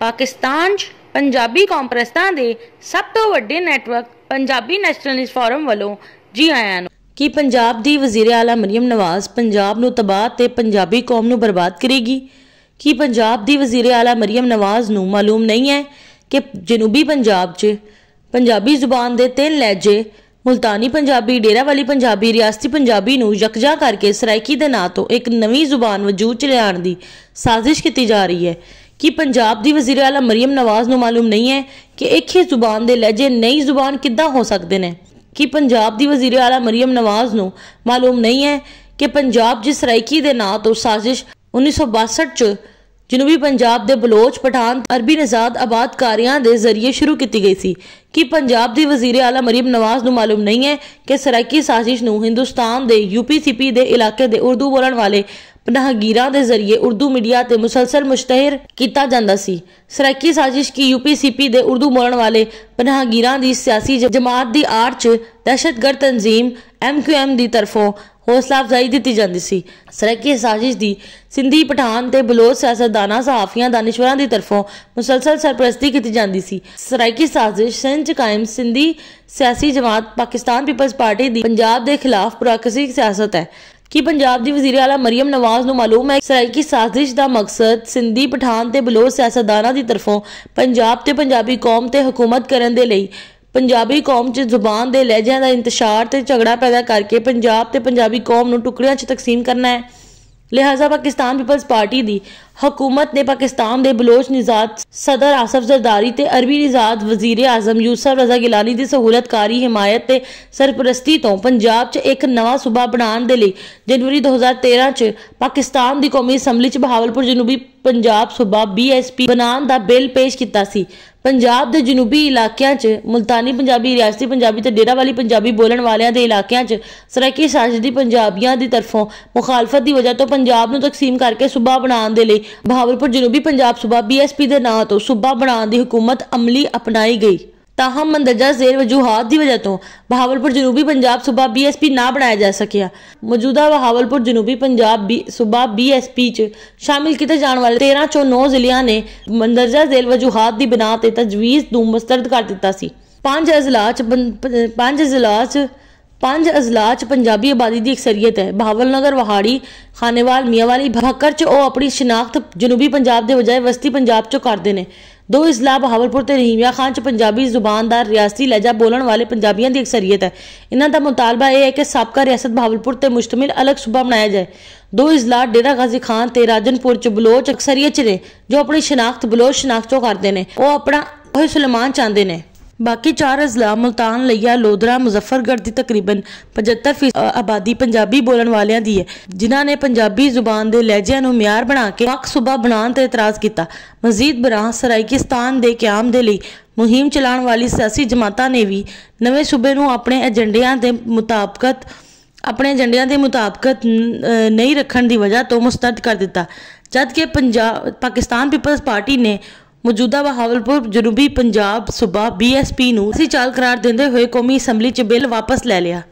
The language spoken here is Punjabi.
ਪਾਕਿਸਤਾਨ 'ਚ ਪੰਜਾਬੀ ਕਾਂਗਰਸਾਂ ਦੇ ਸਭ ਤੋਂ ਵੱਡੇ ਨੈਟਵਰਕ ਪੰਜਾਬੀ ਨੈਸ਼ਨਲਿਸਟ ਫੋਰਮ ਵੱਲੋਂ ਜੀ ਆਇਆਂ ਨੂੰ ਕੀ ਪੰਜਾਬ ਦੀ ਵਜ਼ੀਰ ਆਲਾ ਮਰੀਮ ਨਵਾਜ਼ ਪੰਜਾਬ ਨੂੰ ਤਬਾਹ ਤੇ ਪੰਜਾਬੀ ਕੌਮ ਨੂੰ ਬਰਬਾਦ ਕਰੇਗੀ ਕੀ ਪੰਜਾਬ ਦੀ ਵਜ਼ੀਰ ਆਲਾ ਮਰੀਮ ਨਵਾਜ਼ ਨੂੰ ਮਾਲੂਮ ਨਹੀਂ ਹੈ ਕਿ ਜਨੂਬੀ ਪੰਜਾਬ 'ਚ ਪੰਜਾਬੀ ਜ਼ੁਬਾਨ ਦੇ ਤਿੰਨ ਲਹਿਜੇ ਮੁਲਤਾਨੀ ਪੰਜਾਬੀ ਡੇਰਾਵਾਲੀ ਪੰਜਾਬੀ ਰਿਆਸਤੀ ਪੰਜਾਬੀ ਨੂੰ ਯਕਜਾ ਕਰਕੇ ਸਰਾਇਕੀ ਦੇ ਨਾਂ ਤੋਂ ਇੱਕ ਨਵੀਂ ਜ਼ੁਬਾਨ ਵਜੂਦ 'ਚ ਲਿਆਉਣ ਦੀ ਸਾਜ਼ਿਸ਼ ਕੀਤੀ ਜਾ ਰਹੀ ਹੈ ਕਿ ਪੰਜਾਬ ਦੀ ਵਜ਼ੀਰ ਆਲਾ ਮਰੀਮ ਨਵਾਜ਼ ਨੂੰ ਮਾਲੂਮ ਨਹੀਂ ਹੈ ਕਿ ਇੱਕ ਹੀ ਜ਼ੁਬਾਨ ਦੇ ਲਹਿਜੇ ਨਈ ਜ਼ੁਬਾਨ ਕਿੱਦਾਂ ਹੋ ਸਕਦੇ ਨੇ ਕਿ ਪੰਜਾਬ ਦੀ ਵਜ਼ੀਰ ਆਲਾ ਮਰੀਮ ਨਵਾਜ਼ ਨੂੰ ਮਾਲੂਮ ਨਹੀਂ ਹੈ ਕਿ ਪੰਜਾਬ ਜਿਸ ਰਾਇਕੀ ਦੇ ਨਾਂ ਤੋਂ ਸਾਜ਼ਿਸ਼ 1962 ਚ ਜਨੂਬੀ ਪੰਜਾਬ ਦੇ ਬਲੋਚ ਪਠਾਨ ਅਰਬੀ ਨਜ਼ਾਦ ਆਬਾਦਕਾਰੀਆਂ ਦੇ ਜ਼ਰੀਏ ਸ਼ੁਰੂ ਕੀਤੀ ਗਈ ਸੀ ਕਿ ਪੰਜਾਬ ਦੀ ਵਜ਼ੀਰ ਆਲਾ ਮਰੀਮ ਨਵਾਜ਼ ਨੂੰ ਮਾਲੂਮ ਨਹੀਂ ਹੈ ਕਿ ਸਰਾਇਕੀ ਸਾਜ਼ਿਸ਼ ਨੂੰ ਹਿੰਦੁਸਤਾਨ ਦੇ ਯੂਪੀਸੀਪੀ ਦੇ ਇਲਾਕੇ ਦੇ ਉਰਦੂ ਬੋਲਣ ਵਾਲੇ ਪਨਾਹਗੀਰਾਂ ਦੇ ਜ਼ਰੀਏ ਉਰਦੂ ਮੀਡੀਆ ਤੇ ਮੁਸਲਸਲ ਮੁਸ਼ਤਹਿਰ ਕੀਤਾ ਜਾਂਦਾ ਸੀ ਸਰਾਇਕੀ ਸਾਜ਼ਿਸ਼ ਕੀ ਯੂਪੀਸੀਪੀ ਦੇ ਉਰਦੂ ਮੋੜਨ ਵਾਲੇ ਪਨਾਹਗੀਰਾਂ ਦੀ ਸਿਆਸੀ ਜਮਾਤ ਦੀ ਆੜ 'ਚ ਦਹਿਸ਼ਤਗਰਦ ਤਨਜ਼ੀਮ ਐਮਕਿਊਐਮ ਦੀ ਤਰਫੋਂ ਹੌਸਲਾ ਅਫਜ਼ਾਈ ਦਿੱਤੀ ਜਾਂਦੀ ਸੀ ਸਰਕੀ ਸਾਜ਼ਿਸ਼ ਦੀ ਸਿੰਧੀ ਪਠਾਨ ਤੇ ਬਲੋਚ ਸਿਆਸਤਦਾਨਾਂ ਸਹਾਫੀਆਂ ਦਾਨਿਸ਼ਵਰਾਂ ਦੀ ਤਰਫੋਂ ਮੁਸਲਸਲ ਸਰਪ੍ਰਸਤੀ ਕੀਤੀ ਜਾਂਦੀ ਸੀ ਸਰਾਇਕੀ ਸਾਜ਼ਿਸ਼ ਸੰਚ ਕਾਇਮ ਸਿੰਧੀ ਸਿਆਸੀ ਜਮਾਤ ਪਾਕਿਸਤਾਨ ਪੀਪਲਜ਼ ਪਾਰਟੀ ਦੀ ਪੰਜਾਬ ਦੇ ਖਿਲਾਫ ਪ੍ਰਾਕਸੀ ਸਿਆਸਤ ਹੈ ਕਿ ਪੰਜਾਬ ਦੀ ਵਜ਼ੀਰ ਆਲਾ ਮਰੀਮ ਨਵਾਜ਼ ਨੂੰ ਮਾਲੂਮ ਹੈ ਸਰਾਈ ਕੀ ਸਾਜ਼ਿਸ਼ ਦਾ ਮਕਸਦ ਸਿੰਧੀ ਪਠਾਨ ਤੇ ਬਲੋਚ ਸਿਆਸਤਦਾਨਾਂ ਦੀ ਤਰਫੋਂ ਪੰਜਾਬ ਤੇ ਪੰਜਾਬੀ ਕੌਮ ਤੇ ਹਕੂਮਤ ਕਰਨ ਦੇ ਲਈ ਪੰਜਾਬੀ ਕੌਮ 'ਚ ਜ਼ੁਬਾਨ ਦੇ ਲਹਿਜਿਆਂ ਦਾ ਇੰਤਸ਼ਾਰ ਤੇ ਝਗੜਾ ਪੈਦਾ ਕਰਕੇ ਪੰਜਾਬ ਤੇ ਪੰਜਾਬੀ ਕੌਮ ਨੂੰ ਟੁਕੜਿਆਂ 'ਚ ਤਕਸੀਮ ਕਰਨਾ ਹੈ ਲਿਹਾਜ਼ਾ ਪਾਕਿਸਤਾਨ ਪੀਪਲਸ ਪਾਰਟੀ ਦੀ ਹਕੂਮਤ ਨੇ ਪਾਕਿਸਤਾਨ ਦੇ ਬਲੋਚ ਨਿਜ਼ਾਦ ਸਦਰ ਆਸਫ ਜ਼ਰਦਾਰੀ ਤੇ ਅਰਬੀ ਨਿਜ਼ਾਦ ਵਜ਼ੀਰ ਆਜ਼ਮ ਯੂਸਫ ਰਜ਼ਾ ਗਿਲਾਨੀ ਦੀ ਸਹੂਲਤਕਾਰੀ ਹਮਾਇਤ ਤੇ ਸਰਪ੍ਰਸਤੀ ਤੋਂ ਪੰਜਾਬ 'ਚ ਇੱਕ ਨਵਾਂ ਸੂਬਾ ਬਣਾਉਣ ਦੇ ਲਈ ਜਨਵਰੀ 2013 'ਚ ਪਾਕਿਸਤਾਨ ਦੀ ਕੌਮੀ ਅਸੈਂਬਲੀ 'ਚ ਬਹਾਵਲਪੁਰ ਜਨੂਬੀ ਪੰਜਾਬ ਸੂਬਾ ਬੀਐਸਪੀ ਬਣਾਉਣ ਦਾ ਬਿੱਲ ਪੇਸ਼ ਕੀਤਾ ਸੀ ਪੰਜਾਬ ਦੇ ਜਨੂਬੀ ਇਲਾਕਿਆਂ 'ਚ ਮਲਤਾਨੀ ਪੰਜਾਬੀ ਰਿਆਸਤੀ ਪੰਜਾਬੀ ਤੇ ਡੇਰਾ ਵਾਲੀ ਪੰਜਾਬੀ ਬੋਲਣ ਵਾਲਿਆਂ ਦੇ ਇਲਾਕਿਆਂ 'ਚ ਸਰਾਇਕੀ ਸਾਜਦੀ ਪੰਜਾਬੀਆਂ ਦੀ ਤਰਫੋਂ ਮੁਖਾਲਫਤ ਦੀ ਵਜ੍ਹਾ ਤੋਂ ਪੰਜਾਬ ਨੂੰ ਤਕਸੀਮ ਕਰਕੇ ਸੂਬਾ ਬਣਾਉਣ ਦੇ ਲਈ ਬਹਾਵਲਪੁਰ ਜਨੂਬੀ ਪੰਜਾਬ ਸੂਬਾ ਬੀਐਸਪੀ ਦੇ ਨਾਂ ਤੋਂ ਸੂਬਾ ਬਣਾਉਣ ਦੀ ਹਕੂਮਤ ਅਮਲੀ ਅਪਣਾਈ ਗਈ ਹਮ ਮੰਦਰਜਾ ਜ਼ੇਰ ਵਜੂਹਾਤ ਦੀ ਵਜ੍ਹਾ ਤੋਂ ਬਹਾਵਲਪੁਰ ਜਨੂਬੀ ਪੰਜਾਬ ਸੂਬਾ ਬੀਐਸਪੀ ਨਾ ਬਣਾਇਆ ਜਾ ਸਕਿਆ ਮੌਜੂਦਾ ਬਹਾਵਲਪੁਰ ਜਨੂਬੀ ਪੰਜਾਬ ਸੂਬਾ ਬੀਐਸਪੀ ਚ ਸ਼ਾਮਿਲ ਕੀਤੇ ਜਾਣ ਵਾਲੇ 13 ਚੋਂ 9 ਜ਼ਿਲ੍ਹਿਆਂ ਨੇ ਮੰਦਰਜਾ ਜ਼ੇਰ ਵਜੂਹਾਤ ਦੀ ਬਿਨਾ ਤੇ ਤਜਵੀਜ਼ ਨੂੰ ਮਸਤਰਦ ਕਰ ਦਿੱਤਾ ਸੀ ਪੰਜ ਜ਼ਿਲ੍ਹਾ ਚ ਪੰਜ ਜ਼ਿਲ੍ਹਾ ਚ ਪੰਜ ਅਜ਼ਲਾ ਚ ਪੰਜਾਬੀ ਆਬਾਦੀ ਦੀ ਅਕਸਰੀਅਤ ਹੈ ਭਾਵਲਨਗਰ ਨਗਰ ਵਹਾੜੀ ਖਾਨੇਵਾਲ ਮੀਆਂਵਾਲੀ ਭੱਕਰ ਚ ਉਹ ਆਪਣੀ ਸ਼ਨਾਖਤ ਜਨੂਬੀ ਪੰਜਾਬ ਦੇ ਵਜਾਏ ਵਸਤੀ ਪੰਜਾਬ ਚ ਕਰਦੇ ਨੇ ਦੋ ਇਸਲਾਬ ਹਵਲਪੁਰ ਤੇ ਰਹੀਮਿਆ ਖਾਨ ਚ ਪੰਜਾਬੀ ਜ਼ੁਬਾਨ ਦਾ ਰਿਆਸਤੀ ਲਹਿਜਾ ਬੋਲਣ ਵਾਲੇ ਪੰਜਾਬੀਆਂ ਦੀ ਅਕਸਰੀਅਤ ਹੈ ਇਹਨਾਂ ਦਾ ਮੁਤਾਲਬਾ ਇਹ ਹੈ ਕਿ ਸਾਬਕਾ ਰਿਆਸਤ ਬਹਾਵਲਪੁਰ ਤੇ ਮੁਸ਼ਤਮਿਲ ਅਲੱਗ ਸੂਬਾ ਬਣਾਇਆ ਜਾਏ ਦੋ ਇਜ਼ਲਾ ਡੇਰਾ ਗਾਜ਼ੀ ਖਾਨ ਤੇ ਰਾਜਨਪੁਰ ਚ ਬਲੋਚ ਅਕਸਰੀਅਤ ਚ ਨੇ ਜੋ ਆਪਣੀ ਸ਼ਨਾਖਤ ਬਲੋਚ ਸ਼ਨਾਖਤ ਕਰਦੇ ਨੇ ਉਹ ਆਪਣਾ ਉਹ ਸੁਲੇਮਾਨ ਚਾਹੁੰਦੇ ਨੇ ਬਾਕੀ ਚਾਰ ਅਜ਼ਲਾ ਮਲਤਾਨ ਲਈਆ ਲੋਧਰਾ ਮੁਜ਼ੱਫਰਗੜ੍ਹ ਦੀ ਤਕਰੀਬਨ 75% ਆਬਾਦੀ ਪੰਜਾਬੀ ਬੋਲਣ ਵਾਲਿਆਂ ਦੀ ਹੈ ਜਿਨ੍ਹਾਂ ਨੇ ਪੰਜਾਬੀ ਜ਼ੁਬਾਨ ਦੇ ਲਹਿਜਿਆਂ ਨੂੰ ਮਿਆਰ ਬਣਾ ਕੇ ਵੱਖ ਸੂਬਾ ਬਣਾਉਣ ਤੇ ਇਤਰਾਜ਼ ਕੀਤਾ ਮਜ਼ੀਦ ਬਰਾਂ ਸਰਾਇਕਿਸਤਾਨ ਦੇ ਕਿਆਮ ਦੇ ਲਈ ਮੁਹਿੰਮ ਚਲਾਉਣ ਵਾਲੀ ਸਿਆਸੀ ਜਮਾਤਾਂ ਨੇ ਵੀ ਨਵੇਂ ਸੂਬੇ ਨੂੰ ਆਪਣੇ ਏਜੰਡਿਆਂ ਦੇ ਮੁਤਾਬਕਤ ਆਪਣੇ ਏਜੰਡਿਆਂ ਦੇ ਮੁਤਾਬਕਤ ਨਹੀਂ ਰੱਖਣ ਦੀ ਵਜ੍ਹਾ ਤੋਂ ਮੁਸਤਰਦ ਕਰ ਦਿੱਤਾ ਜਦ ਕਿ ਪੰਜਾਬ ਪਾਕਿਸਤਾਨ ਪੀਪਲਸ ਪਾਰਟੀ ਨੇ ਮੌਜੂਦਾ ਬਹਾਵਲਪੁਰ ਜਨੂਬੀ ਪੰਜਾਬ ਸੂਬਾ ਬੀਐਸਪੀ ਨੂੰ ਅਸੀਂ ਚਾਲ ਕਰਾਰ ਦਿੰਦੇ ਹੋਏ ਕੌਮੀ ਅਸੈਂਬਲੀ 'ਚ ਬਿੱਲ ਵਾਪਸ ਲੈ ਲਿਆ